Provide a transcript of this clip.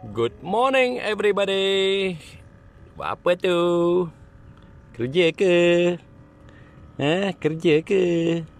Good morning everybody. Buat apa tu? Kerja ke? Eh, kerja ke?